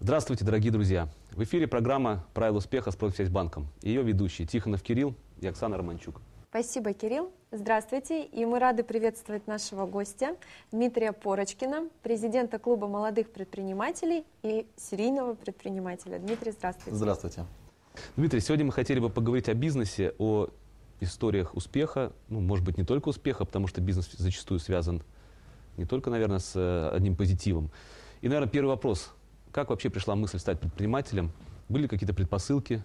Здравствуйте, дорогие друзья. В эфире программа «Правила успеха с Промсвязьбанком». Ее ведущие Тихонов Кирилл и Оксана Романчук. Спасибо, Кирилл. Здравствуйте, и мы рады приветствовать нашего гостя Дмитрия Порочкина, президента клуба молодых предпринимателей и серийного предпринимателя. Дмитрий, здравствуйте. Здравствуйте. Дмитрий, сегодня мы хотели бы поговорить о бизнесе, о историях успеха, ну, может быть, не только успеха, потому что бизнес зачастую связан не только, наверное, с э, одним позитивом. И, наверное, первый вопрос – как вообще пришла мысль стать предпринимателем? Были какие-то предпосылки?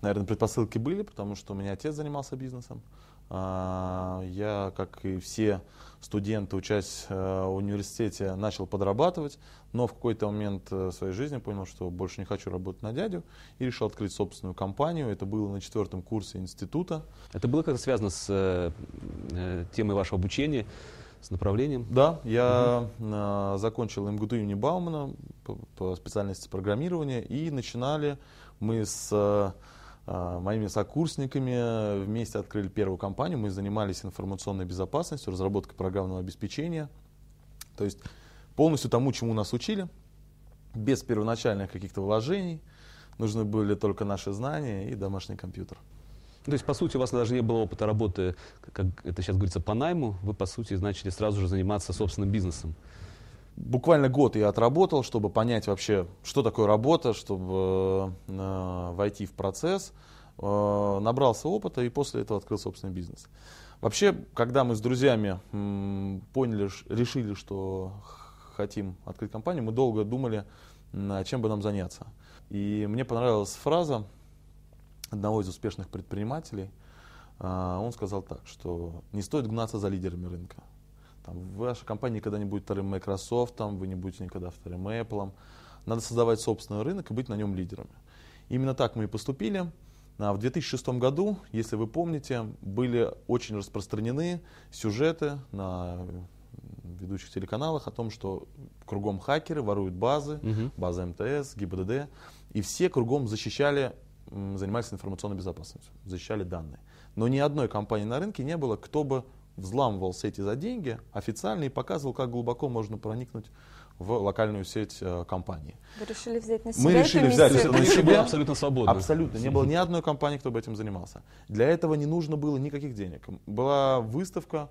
Наверное, предпосылки были, потому что у меня отец занимался бизнесом. А, я, как и все студенты, учась э, в университете, начал подрабатывать, но в какой-то момент э, своей жизни понял, что больше не хочу работать на дядю, и решил открыть собственную компанию. Это было на четвертом курсе института. Это было как-то связано с э, темой вашего обучения? с направлением? Да, я угу. закончил МГТУ имени Баумана по, специальности программирования и начинали мы с а, а, моими сокурсниками вместе открыли первую компанию. Мы занимались информационной безопасностью, разработкой программного обеспечения. То есть полностью тому, чему нас учили, без первоначальных каких-то вложений. Нужны были только наши знания и домашний компьютер. Ну, то есть, по сути, у вас даже не было опыта работы, как это сейчас говорится, по найму. Вы, по сути, начали сразу же заниматься собственным бизнесом. Буквально год я отработал, чтобы понять вообще, что такое работа, чтобы э, войти в процесс. Э, набрался опыта и после этого открыл собственный бизнес. Вообще, когда мы с друзьями м, поняли, решили, что хотим открыть компанию, мы долго думали, а чем бы нам заняться. И мне понравилась фраза одного из успешных предпринимателей, а, он сказал так, что не стоит гнаться за лидерами рынка. Там, ваша компания никогда не будет вторым Microsoft, там, вы не будете никогда вторым Apple. Надо создавать собственный рынок и быть на нем лидерами. Именно так мы и поступили. А в 2006 году, если вы помните, были очень распространены сюжеты на ведущих телеканалах о том, что кругом хакеры воруют базы, угу. базы МТС, ГИБДД, и все кругом защищали занимались информационной безопасностью, защищали данные. Но ни одной компании на рынке не было, кто бы взламывал сети за деньги официально и показывал, как глубоко можно проникнуть в локальную сеть э, компании. Вы решили взять на себя Мы решили взять миссию? на себя абсолютно свободно. Абсолютно. Не было ни одной компании, кто бы этим занимался. Для этого не нужно было никаких денег. Была выставка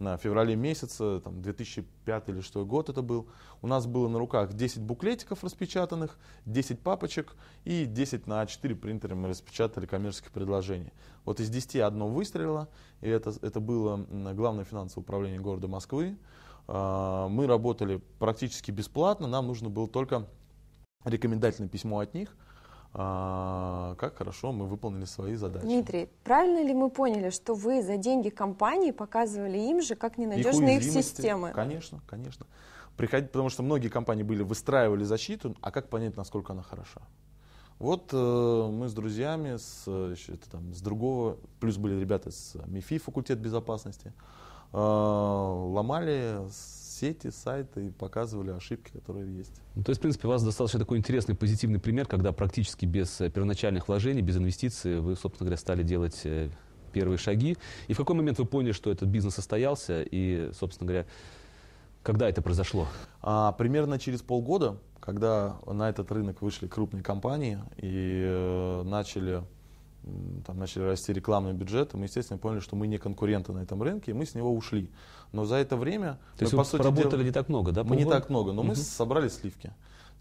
на феврале месяце, там 2005 или что год это был, у нас было на руках 10 буклетиков распечатанных, 10 папочек и 10 на 4 принтере мы распечатали коммерческие предложения. Вот из 10 одно выстрелило, и это, это было главное финансовое управление города Москвы. А, мы работали практически бесплатно, нам нужно было только рекомендательное письмо от них – а, как хорошо мы выполнили свои задачи. Дмитрий, правильно ли мы поняли, что вы за деньги компании показывали им же, как ненадежны их, их системы? Конечно, конечно. Приходить, потому что многие компании были выстраивали защиту, а как понять, насколько она хороша? Вот э, мы с друзьями, с, э, это, там, с другого, плюс были ребята с э, МИФИ, факультет безопасности, э, ломали с сети, сайты и показывали ошибки, которые есть. Ну, то есть, в принципе, у вас достаточно такой интересный, позитивный пример, когда практически без э, первоначальных вложений, без инвестиций вы, собственно говоря, стали делать э, первые шаги. И в какой момент вы поняли, что этот бизнес состоялся и, собственно говоря, когда это произошло? А, примерно через полгода, когда на этот рынок вышли крупные компании и э, начали там начали расти рекламные бюджеты, мы, естественно, поняли, что мы не конкуренты на этом рынке, и мы с него ушли. Но за это время... То мы, есть вы поработали дела, не так много, да? Мы не так много, но угу. мы собрали сливки.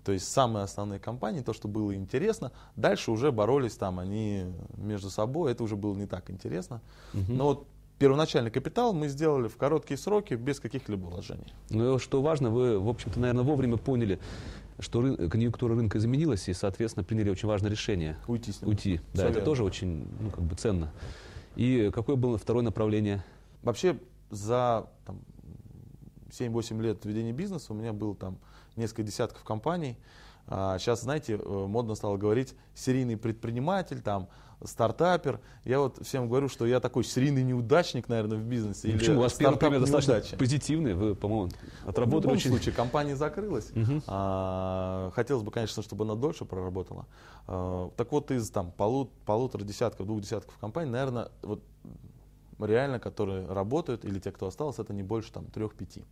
То есть самые основные компании, то, что было интересно, дальше уже боролись там они между собой, это уже было не так интересно. Угу. Но вот первоначальный капитал мы сделали в короткие сроки, без каких-либо вложений. Ну, что важно, вы, в общем-то, наверное, вовремя поняли, что ры... конъюнктура рынка изменилась, и, соответственно, приняли очень важное решение. Уйти с ним. Уйти, да, Совет. это тоже очень ну, как бы ценно. И какое было второе направление? Вообще за там, 7-8 лет ведения бизнеса у меня было там несколько десятков компаний, Сейчас, а знаете, э, модно стало говорить серийный предприниматель, там, стартапер. Я вот всем говорю, что я такой серийный неудачник, наверное, в бизнесе. Ну, почему? У вас первое пример достаточно неудачи. позитивный. Вы, по-моему, отработали очень. В любом случае, компания закрылась. А, хотелось бы, конечно, чтобы она дольше проработала. А, так вот, из там, полу, полутора десятков, двух десятков компаний, наверное, вот реально, которые работают, или те, кто остался, это не больше там трех-пяти.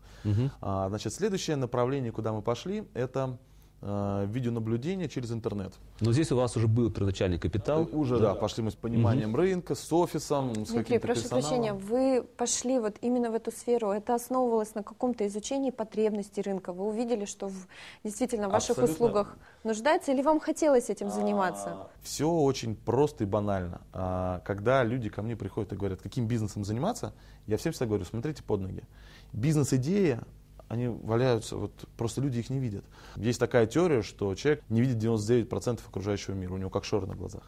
значит, следующее направление, куда мы пошли, это Э, видеонаблюдения через интернет. Но здесь у вас уже был первоначальный капитал. Э, уже, да, да пошли мы с пониманием угу. рынка, с офисом, с Дмитрий, каким-то прошу персоналом. прощения, вы пошли вот именно в эту сферу. Это основывалось на каком-то изучении потребностей рынка. Вы увидели, что в, действительно в ваших Абсолютно. услугах нуждается, или вам хотелось этим а, заниматься? А, все очень просто и банально. А, когда люди ко мне приходят и говорят, каким бизнесом заниматься, я всем всегда говорю, смотрите под ноги. бизнес идея они валяются вот просто люди их не видят. Есть такая теория, что человек не видит 99% окружающего мира, у него как шоры на глазах.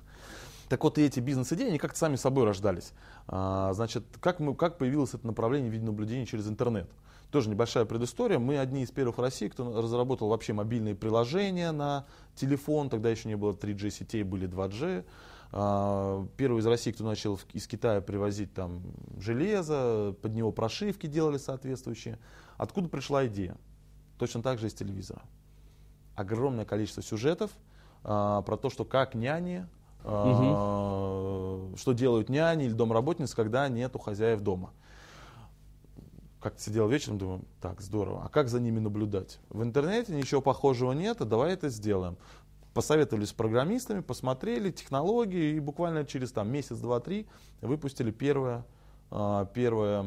Так вот, и эти бизнес-идеи, они как-то сами собой рождались. А, значит, как, мы, как появилось это направление видеонаблюдения через интернет? Тоже небольшая предыстория. Мы одни из первых в России, кто разработал вообще мобильные приложения на телефон. Тогда еще не было 3G сетей, были 2G. А, первый из России, кто начал из Китая привозить там железо, под него прошивки делали соответствующие. Откуда пришла идея? Точно так же из телевизора. Огромное количество сюжетов а, про то, что как няни, а, угу. что делают няни или домработницы, когда нету хозяев дома. Как-то сидел вечером, думаю, так, здорово, а как за ними наблюдать? В интернете ничего похожего нет, а давай это сделаем посоветовались с программистами, посмотрели технологии и буквально через там, месяц, два, три выпустили первое, а, первое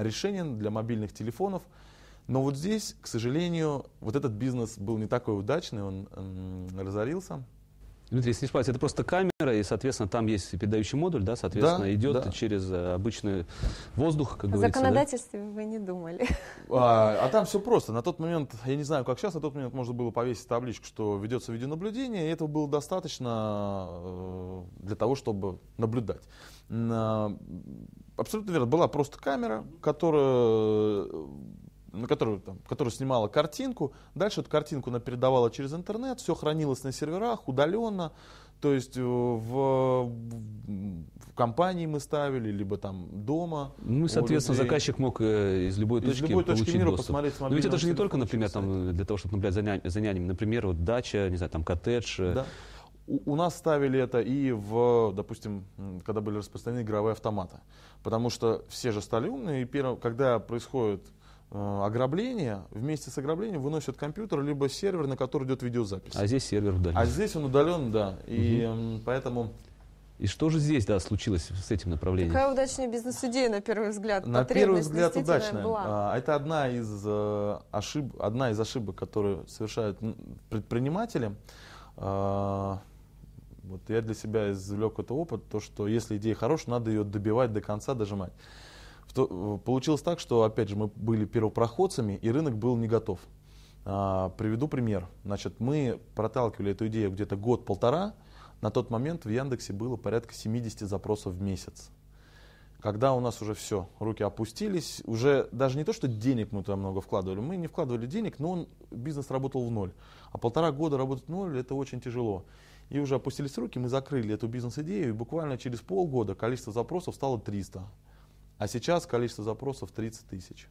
решение для мобильных телефонов – но вот здесь, к сожалению, вот этот бизнес был не такой удачный, он разорился. Дмитрий, если не ошибаюсь, это просто камера, и, соответственно, там есть передающий модуль, да, соответственно, да, идет да. через э, обычный воздух, как говорится. О законодательстве да? вы не думали. А, а там все просто. На тот момент, я не знаю, как сейчас, на тот момент можно было повесить табличку, что ведется видеонаблюдение, и этого было достаточно э, для того, чтобы наблюдать. А, абсолютно верно, была просто камера, которая э, на которую, там, которую снимала картинку, дальше эту картинку она передавала через интернет, все хранилось на серверах удаленно, то есть э, в, в компании мы ставили, либо там дома. Ну и, соответственно, людей. заказчик мог э, из любой точки из любой получить мира доступ. посмотреть Но ведь это же не только, например, там, для того, чтобы наблюдать за, нянь, за нянями, например, вот дача, не знаю, там коттедж. Да. У, нас ставили это и в, допустим, когда были распространены игровые автоматы. Потому что все же стали умные, и первым, когда происходит Э, ограбление, вместе с ограблением выносят компьютер, либо сервер, на который идет видеозапись. А здесь сервер удален. А здесь он удален, да. И угу. поэтому... И что же здесь, да, случилось с этим направлением? Какая удачная бизнес-идея, на первый взгляд. На первый взгляд удачная. Была. А, это одна из, э, ошиб... одна из ошибок, которые совершают предприниматели. А, вот я для себя извлек этот опыт, то, что если идея хорошая, надо ее добивать до конца, дожимать. Э, получилось так, что, опять же, мы были первопроходцами, и рынок был не готов. А, приведу пример. Значит, мы проталкивали эту идею где-то год-полтора. На тот момент в Яндексе было порядка 70 запросов в месяц. Когда у нас уже все, руки опустились, уже даже не то, что денег мы туда много вкладывали, мы не вкладывали денег, но он, бизнес работал в ноль. А полтора года работать в ноль, это очень тяжело. И уже опустились руки, мы закрыли эту бизнес-идею, и буквально через полгода количество запросов стало 300. А сейчас количество запросов 30 тысяч.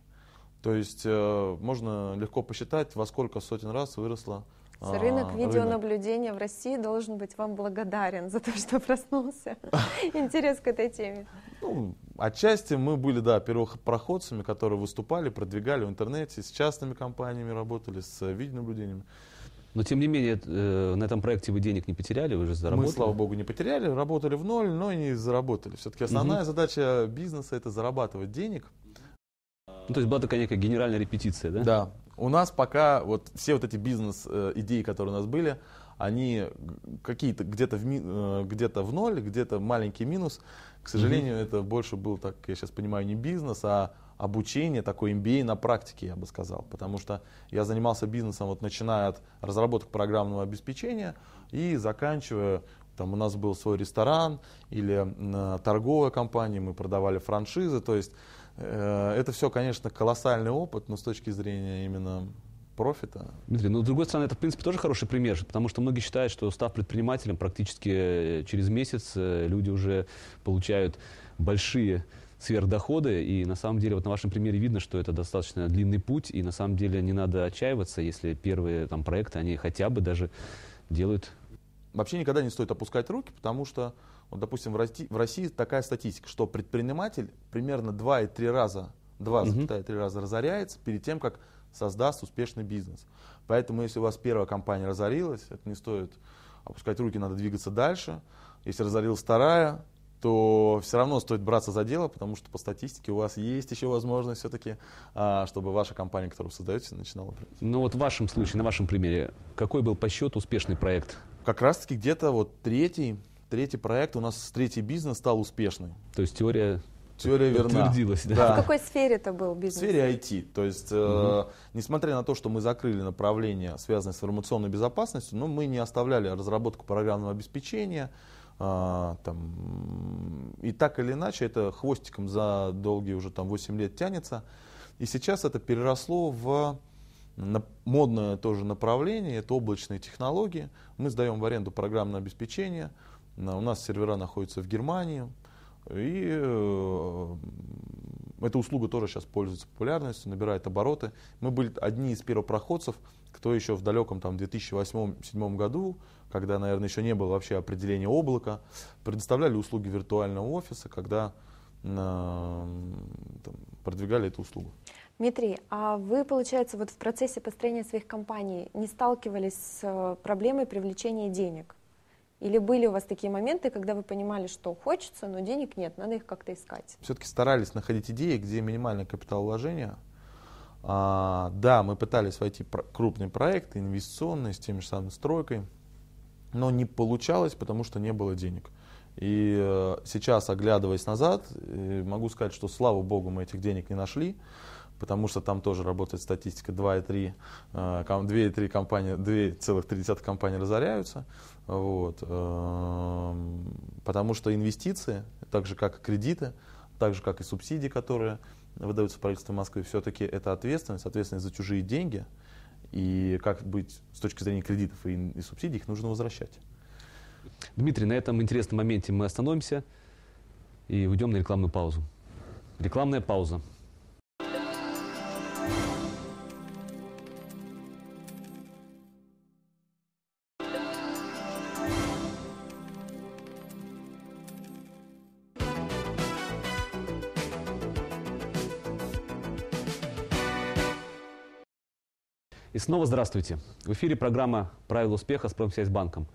То есть э, можно легко посчитать, во сколько сотен раз выросла Рынок а, видеонаблюдения рынок. в России должен быть вам благодарен за то, что проснулся интерес к этой теме. Ну, отчасти мы были, да, первых проходцами, которые выступали, продвигали в интернете, с частными компаниями работали, с видеонаблюдениями. Но, тем не менее, э, на этом проекте вы денег не потеряли, вы же заработали. Мы, слава богу, не потеряли, работали в ноль, но и не заработали. Все-таки основная угу. задача бизнеса – это зарабатывать денег. Ну, то есть была такая некая генеральная репетиция, да? Да. У нас пока вот все вот эти бизнес-идеи, э, которые у нас были, они какие-то где-то в, э, где в ноль, где-то маленький минус. К сожалению, mm-hmm. это больше был, так я сейчас понимаю, не бизнес, а обучение, такой MBA на практике, я бы сказал. Потому что я занимался бизнесом, вот начиная от разработки программного обеспечения и заканчивая, там у нас был свой ресторан или э, торговая компания, мы продавали франшизы. То есть э, это все, конечно, колоссальный опыт, но с точки зрения именно профита. Дмитрий, ну, с другой стороны, это, в принципе, тоже хороший пример, потому что многие считают, что став предпринимателем практически э, через месяц э, люди уже получают большие сверхдоходы. И на самом деле вот на вашем примере видно, что это достаточно длинный путь. И на самом деле не надо отчаиваться, если первые там, проекты, они хотя бы даже делают. Вообще никогда не стоит опускать руки, потому что, вот, допустим, в России, в России такая статистика, что предприниматель примерно 2,3 раза, 2,3 угу. раза разоряется перед тем, как создаст успешный бизнес. Поэтому, если у вас первая компания разорилась, это не стоит опускать руки, надо двигаться дальше. Если разорилась вторая, то все равно стоит браться за дело, потому что по статистике у вас есть еще возможность все-таки, а, чтобы ваша компания, которую вы создаете, начинала. Ну вот в вашем случае, на вашем примере, какой был по счету успешный проект? Как раз-таки где-то вот третий, третий проект у нас, третий бизнес стал успешным. То есть теория Теория верна. Да. да. в какой сфере это был бизнес? В сфере IT. То есть, угу. э, несмотря на то, что мы закрыли направление, связанное с информационной безопасностью, но мы не оставляли разработку программного обеспечения, а, там, и так или иначе, это хвостиком за долгие уже там 8 лет тянется. И сейчас это переросло в модное тоже направление, это облачные технологии. Мы сдаем в аренду программное обеспечение, у нас сервера находятся в Германии, и э, эта услуга тоже сейчас пользуется популярностью, набирает обороты. Мы были одни из первопроходцев, кто еще в далеком там 2008-2007 году, когда, наверное, еще не было вообще определения облака, предоставляли услуги виртуального офиса, когда э, там, продвигали эту услугу. Дмитрий, а вы, получается, вот в процессе построения своих компаний не сталкивались с э, проблемой привлечения денег? Или были у вас такие моменты, когда вы понимали, что хочется, но денег нет, надо их как-то искать? Все-таки старались находить идеи, где минимальное капитал вложения? А, да, мы пытались войти в крупные проекты, инвестиционные, с теми же самыми стройкой, но не получалось, потому что не было денег. И э, сейчас, оглядываясь назад, э, могу сказать, что слава богу, мы этих денег не нашли, потому что там тоже работает статистика 2,3, 2,3 э, компании, 2,3 компании разоряются. Вот. Эм, потому что инвестиции, так же как и кредиты, так же как и субсидии, которые выдаются правительством Москвы, все-таки это ответственность, ответственность за чужие деньги. И как быть с точки зрения кредитов и, и субсидий, их нужно возвращать. Дмитрий, на этом интересном моменте мы остановимся и уйдем на рекламную паузу. Рекламная пауза. И снова здравствуйте. В эфире программа «Правила успеха» с Промсвязьбанком.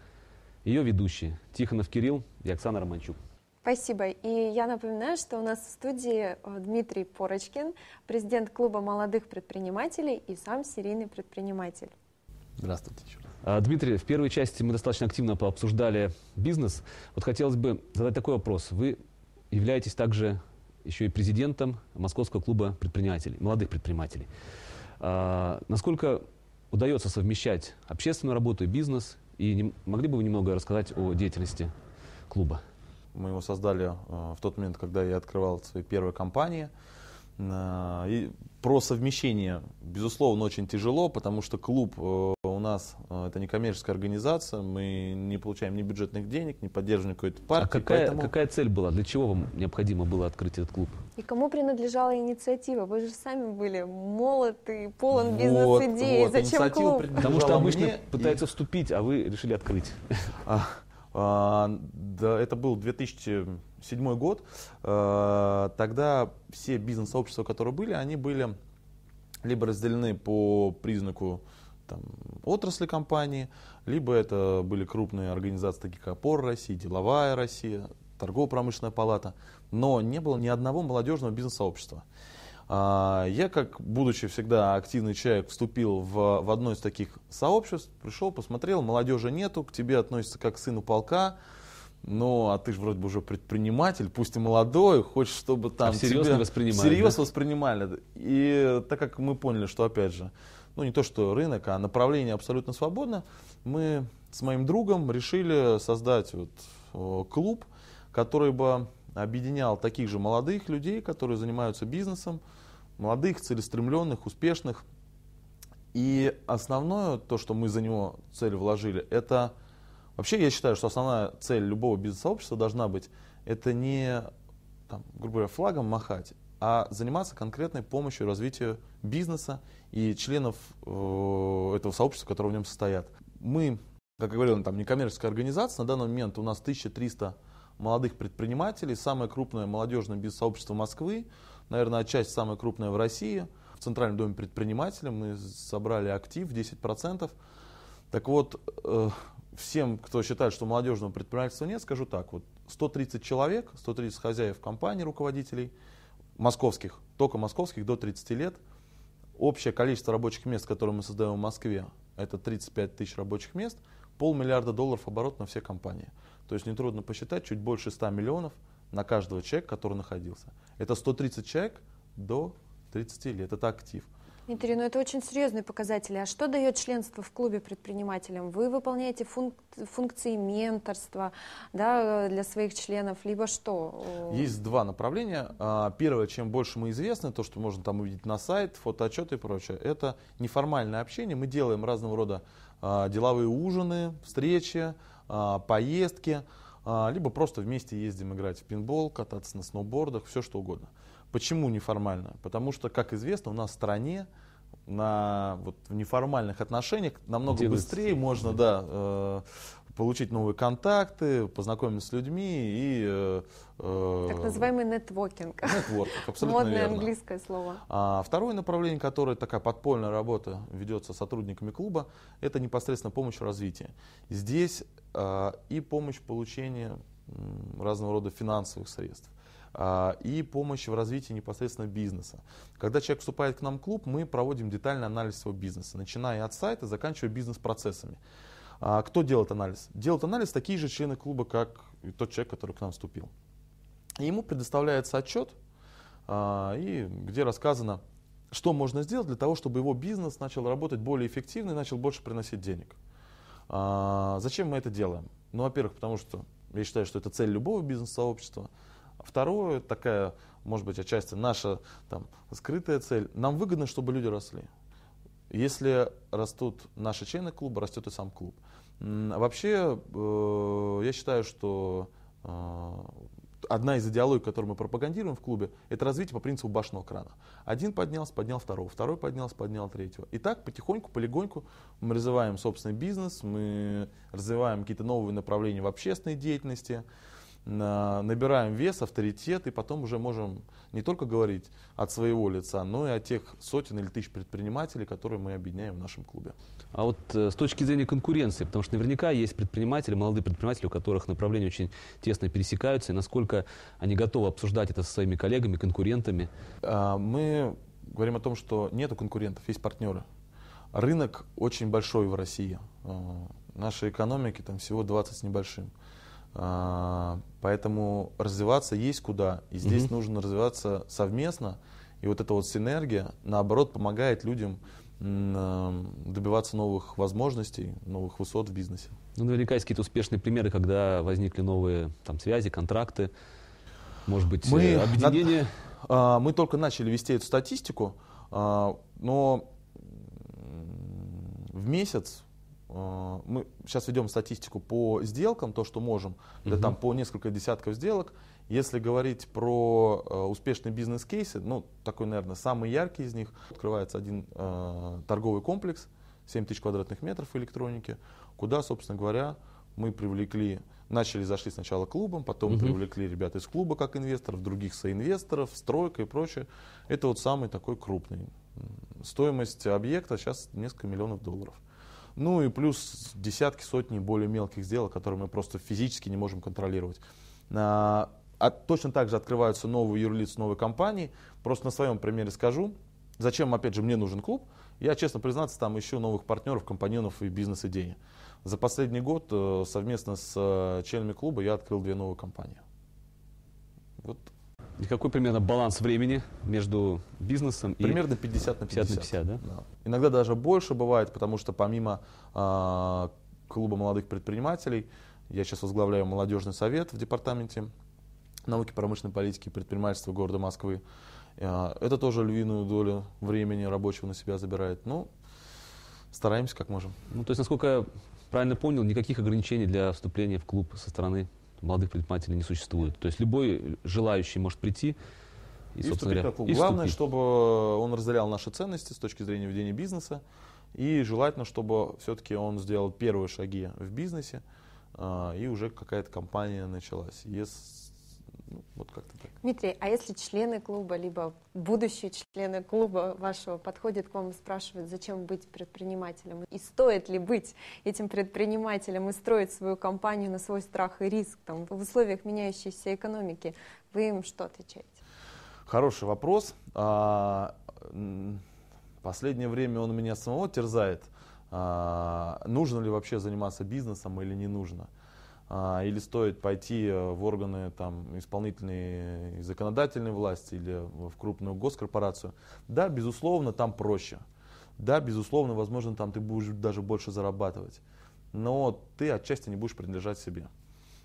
Ее ведущие Тихонов Кирилл и Оксана Романчук. Спасибо. И я напоминаю, что у нас в студии э, Дмитрий Порочкин, президент клуба молодых предпринимателей и сам серийный предприниматель. Здравствуйте. А, Дмитрий, в первой части мы достаточно активно пообсуждали бизнес. Вот хотелось бы задать такой вопрос. Вы являетесь также еще и президентом Московского клуба предпринимателей, молодых предпринимателей. А, насколько удается совмещать общественную работу и бизнес. И не, могли бы вы немного рассказать о деятельности клуба? Мы его создали э, в тот момент, когда я открывал свои первые компании – Э, и про совмещение, безусловно, очень тяжело, потому что клуб э, у нас э, это не коммерческая организация, мы не получаем ни бюджетных денег, не поддерживаем какой-то а партии. А какая, поэтому... какая цель была? Для чего вам необходимо было открыть этот клуб? И кому принадлежала инициатива? Вы же сами были молод и полон бизнес-идей. Вот, Зачем клуб? Потому что обычно мне пытаются и... вступить, а вы решили открыть. А, а, да, это был 2000 2007 год, э, тогда все бизнес-сообщества, которые были, они были либо разделены по признаку там, отрасли компании, либо это были крупные организации, такие как Опор России, Деловая Россия, Торгово-промышленная палата, но не было ни одного молодежного бизнес-сообщества. А, я, как будучи всегда активный человек, вступил в, в одно из таких сообществ, пришел, посмотрел, молодежи нету, к тебе относится как к сыну полка, ну, а ты же вроде бы уже предприниматель, пусть и молодой, хочешь, чтобы а там а всерьез тебя воспринимали, Серьезно да? воспринимали. И так как мы поняли, что, опять же, ну, не то, что рынок, а направление абсолютно свободно, мы с моим другом решили создать вот клуб, который бы объединял таких же молодых людей, которые занимаются бизнесом, молодых, целеустремленных, успешных. И основное, то, что мы за него цель вложили, это Вообще, я считаю, что основная цель любого бизнес-сообщества должна быть это не, там, грубо говоря, флагом махать, а заниматься конкретной помощью развитию бизнеса и членов э, этого сообщества, которые в нем состоят. Мы, как я говорил, там некоммерческая организация, на данный момент у нас 1300 молодых предпринимателей, самое крупное молодежное бизнес-сообщество Москвы, наверное, часть самое крупное в России. В Центральном доме предпринимателя мы собрали актив 10%. Так вот, э, всем, кто считает, что молодежного предпринимательства нет, скажу так. Вот 130 человек, 130 хозяев компаний, руководителей, московских, только московских, до 30 лет. Общее количество рабочих мест, которые мы создаем в Москве, это 35 тысяч рабочих мест, полмиллиарда долларов оборот на все компании. То есть нетрудно посчитать, чуть больше 100 миллионов на каждого человека, который находился. Это 130 человек до 30 лет, это актив. Дмитрий, ну это очень серьезные показатели. А что дает членство в клубе предпринимателям? Вы выполняете функ... функции менторства да, для своих членов, либо что? Есть два направления. А, первое, чем больше мы известны, то, что можно там увидеть на сайт, фотоотчеты и прочее, это неформальное общение. Мы делаем разного рода а, деловые ужины, встречи, а, поездки, либо просто вместе ездим играть в пинбол, кататься на сноубордах, все что угодно. Почему неформально? Потому что, как известно, у нас в стране на вот, в неформальных отношениях намного Делается. быстрее можно да, э, получить новые контакты, познакомиться с людьми и... Э, э, так называемый нетворкинг. Нетворкинг, абсолютно Модное верно. английское слово. А второе направление, которое такая подпольная работа ведется сотрудниками клуба, это непосредственно помощь в развитии. Здесь э, и помощь в получении разного рода финансовых средств, а, и помощь в развитии непосредственно бизнеса. Когда человек вступает к нам в клуб, мы проводим детальный анализ своего бизнеса, начиная от сайта, заканчивая бизнес-процессами. А, кто делает анализ? Делают анализ такие же члены клуба, как тот человек, который к нам вступил. И ему предоставляется отчет, а, и где рассказано, что можно сделать для того, чтобы его бизнес начал работать более эффективно и начал больше приносить денег. Зачем мы это делаем? Ну, во-первых, потому что я считаю, что это цель любого бизнес-сообщества – Второе, такая, может быть, отчасти наша там, скрытая цель. Нам выгодно, чтобы люди росли. Если растут наши члены клуба, растет и сам клуб. Вообще, э, я считаю, что э, одна из идеологий, которую мы пропагандируем в клубе, это развитие по принципу башенного крана. Один поднялся, поднял второго, второй поднялся, поднял третьего. И так потихоньку, полигоньку мы развиваем собственный бизнес, мы развиваем какие-то новые направления в общественной деятельности набираем вес, авторитет, и потом уже можем не только говорить от своего лица, но и о тех сотен или тысяч предпринимателей, которые мы объединяем в нашем клубе. А вот э, с точки зрения конкуренции, потому что наверняка есть предприниматели, молодые предприниматели, у которых направления очень тесно пересекаются, и насколько они готовы обсуждать это со своими коллегами, конкурентами? А, мы говорим о том, что нету конкурентов, есть партнеры. Рынок очень большой в России. Э, нашей экономики там всего 20 с небольшим. А, поэтому развиваться есть куда, и здесь угу. нужно развиваться совместно. И вот эта вот синергия, наоборот, помогает людям эм, добиваться новых возможностей, новых высот в бизнесе. Ну, наверняка есть какие-то успешные примеры, когда возникли новые там, связи, контракты, может быть, мы объединения. Э, над... А, мы только начали вести эту статистику, а, но в месяц Э, мы сейчас ведем статистику по сделкам, то, что можем, угу. да, там по несколько десятков сделок. Если говорить про э, успешные бизнес-кейсы, ну, такой, наверное, самый яркий из них, открывается один э, торговый комплекс, 7 тысяч квадратных метров электроники, куда, собственно говоря, мы привлекли, начали, зашли сначала клубом, потом угу. привлекли ребят из клуба как инвесторов, других соинвесторов, стройка и прочее. Это вот самый такой крупный. Стоимость объекта сейчас несколько миллионов долларов. Ну и плюс десятки, сотни более мелких сделок, которые мы просто физически не можем контролировать. А, а точно так же открываются новые юрлиц, новые компании. Просто на своем примере скажу, зачем, опять же, мне нужен клуб. Я, честно признаться, там ищу новых партнеров, компаньонов и бизнес-идеи. За последний год э, совместно с э, членами клуба я открыл две новые компании. Вот и какой примерно баланс времени между бизнесом примерно и... Примерно 50 на 50. 50 на 50, да? да? Иногда даже больше бывает, потому что помимо э, клуба молодых предпринимателей, я сейчас возглавляю молодежный совет в департаменте науки, промышленной политики и предпринимательства города Москвы. Э, это тоже львиную долю времени рабочего на себя забирает. Ну, стараемся как можем. Ну, то есть, насколько я правильно понял, никаких ограничений для вступления в клуб со стороны молодых предпринимателей не существует. То есть любой желающий может прийти и, и собственно говоря, и Главное, вступить. чтобы он разделял наши ценности с точки зрения ведения бизнеса. И желательно, чтобы все-таки он сделал первые шаги в бизнесе, а, и уже какая-то компания началась. Если ну, вот как-то так. Дмитрий, а если члены клуба, либо будущие члены клуба вашего подходят к вам и спрашивают, зачем быть предпринимателем, и стоит ли быть этим предпринимателем и строить свою компанию на свой страх и риск там, в условиях меняющейся экономики, вы им что отвечаете? Хороший вопрос. А, последнее время он меня самого терзает. А, нужно ли вообще заниматься бизнесом или не нужно? А, или стоит пойти э, в органы там, исполнительной и законодательной власти или в крупную госкорпорацию. Да, безусловно, там проще. Да, безусловно, возможно, там ты будешь даже больше зарабатывать. Но ты отчасти не будешь принадлежать себе.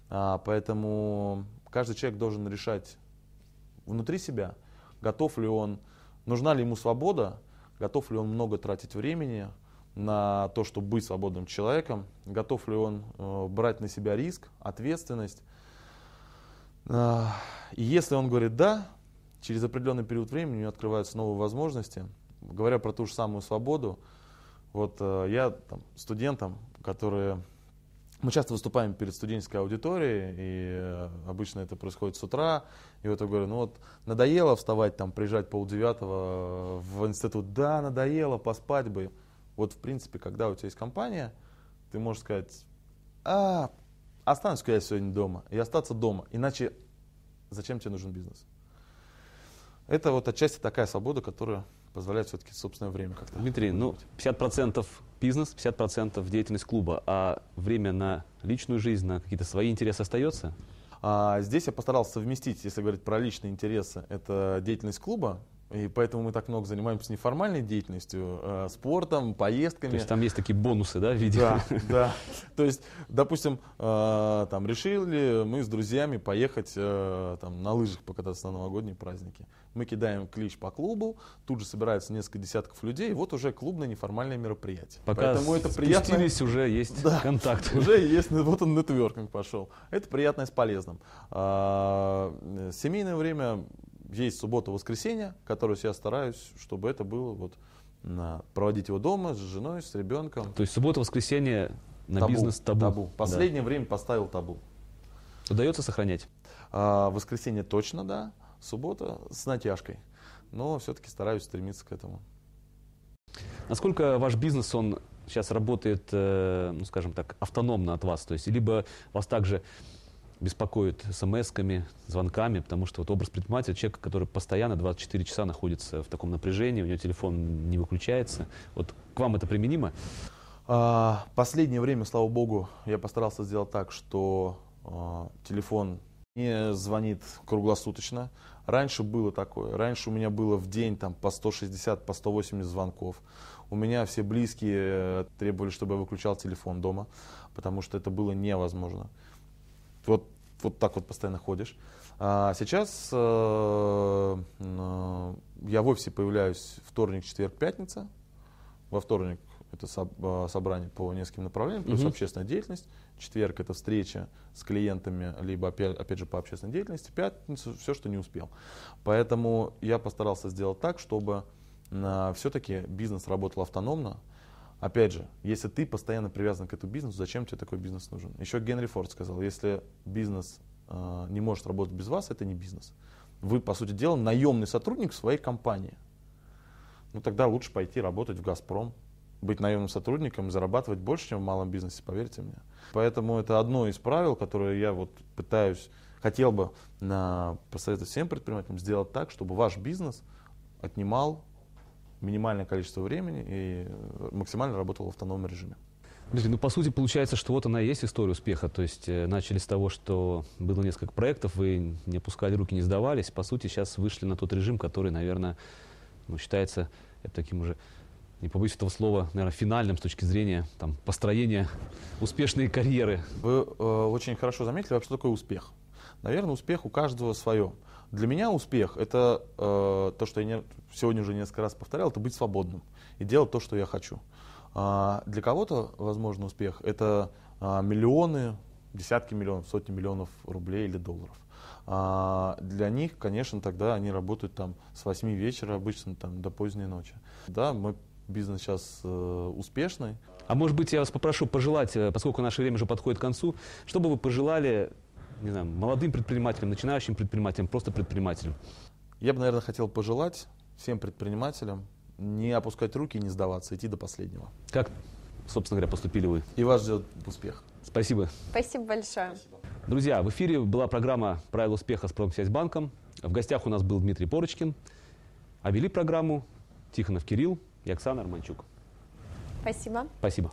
А, поэтому каждый человек должен решать внутри себя, готов ли он, нужна ли ему свобода, готов ли он много тратить времени, на то, чтобы быть свободным человеком, готов ли он э, брать на себя риск, ответственность. А, и если он говорит «да», через определенный период времени у него открываются новые возможности. Говоря про ту же самую свободу, вот э, я там, студентам, которые мы часто выступаем перед студенческой аудиторией, и э, обычно это происходит с утра. И вот я говорю, ну вот надоело вставать, там, приезжать полдевятого в институт. Да, надоело, поспать бы. Вот, в принципе, когда у тебя есть компания, ты можешь сказать, а, останусь-ка я сегодня дома, и остаться дома, иначе зачем тебе нужен бизнес? Это вот отчасти такая свобода, которая позволяет все-таки собственное время как-то. Дмитрий, ну, 50% бизнес, 50% деятельность клуба, а время на личную жизнь, на какие-то свои интересы остается? А, здесь я постарался совместить, если говорить про личные интересы, это деятельность клуба, и поэтому мы так много занимаемся неформальной деятельностью, э, спортом, поездками. То есть там есть такие бонусы, да, в виде? Да, да. То есть, допустим, э, там решили мы с друзьями поехать э, там, на лыжах покататься на новогодние праздники. Мы кидаем клич по клубу, тут же собирается несколько десятков людей, и вот уже клубное неформальное мероприятие. Пока Поэтому это приятно. уже есть да, контакт. Уже есть, ну, вот он нетворкинг пошел. Это приятное с полезным. А, э, семейное время есть суббота-воскресенье, которую я стараюсь, чтобы это было вот на, проводить его дома с женой, с ребенком. То есть суббота-воскресенье на табу, бизнес табу. табу. Последнее да. время поставил табу. Удается сохранять? А, воскресенье точно, да. Суббота с натяжкой. Но все-таки стараюсь стремиться к этому. Насколько ваш бизнес, он сейчас работает, э, ну, скажем так, автономно от вас? То есть, либо вас также беспокоит смс-ками, звонками, потому что вот образ предпринимателя, человек, который постоянно 24 часа находится в таком напряжении, у него телефон не выключается. Вот к вам это применимо? А, последнее время, слава богу, я постарался сделать так, что а, телефон не звонит круглосуточно. Раньше было такое. Раньше у меня было в день там, по 160, по 180 звонков. У меня все близкие э, требовали, чтобы я выключал телефон дома, потому что это было невозможно вот, вот так вот постоянно ходишь. А сейчас э, э я вовсе появляюсь вторник, четверг, пятница. Во вторник это соб, э, собрание по нескольким направлениям, плюс угу. общественная деятельность. Четверг это встреча с клиентами, либо опять, опять же по общественной деятельности. Пятница все, что не успел. Поэтому я постарался сделать так, чтобы э, все-таки бизнес работал автономно. Опять же, если ты постоянно привязан к этому бизнесу, зачем тебе такой бизнес нужен? Еще Генри Форд сказал, если бизнес э, не может работать без вас, это не бизнес. Вы, по сути дела, наемный сотрудник своей компании. Ну тогда лучше пойти работать в «Газпром», быть наемным сотрудником, зарабатывать больше, чем в малом бизнесе, поверьте мне. Поэтому это одно из правил, которое я вот пытаюсь, хотел бы на, посоветовать всем предпринимателям, сделать так, чтобы ваш бизнес отнимал минимальное количество времени и э, максимально работал в автономном режиме. Подожди, ну, по сути, получается, что вот она и есть история успеха. То есть э, начали с того, что было несколько проектов, вы не опускали руки, не сдавались. По сути, сейчас вышли на тот режим, который, наверное, ну, считается это таким уже, не побоюсь этого слова, наверное, финальным с точки зрения там, построения успешной карьеры. Вы э, очень хорошо заметили, вообще, что такое успех. Наверное, успех у каждого свое. Для меня успех это э, то, что я не, сегодня уже несколько раз повторял, это быть свободным и делать то, что я хочу. А для кого-то, возможно, успех это а, миллионы, десятки миллионов, сотни миллионов рублей или долларов. А для них, конечно, тогда они работают там с 8 вечера обычно там, до поздней ночи. Да, мой бизнес сейчас э, успешный. А может быть, я вас попрошу пожелать, э, поскольку наше время уже подходит к концу, чтобы вы пожелали не знаю, молодым предпринимателям, начинающим предпринимателям, просто предпринимателям? Я бы, наверное, хотел пожелать всем предпринимателям не опускать руки и не сдаваться, идти до последнего. Как, собственно говоря, поступили вы? И вас ждет успех. Спасибо. Спасибо большое. Спасибо. Друзья, в эфире была программа «Правила успеха» с Промсвязьбанком. В гостях у нас был Дмитрий Порочкин. А вели программу Тихонов Кирилл и Оксана Арманчук. Спасибо. Спасибо.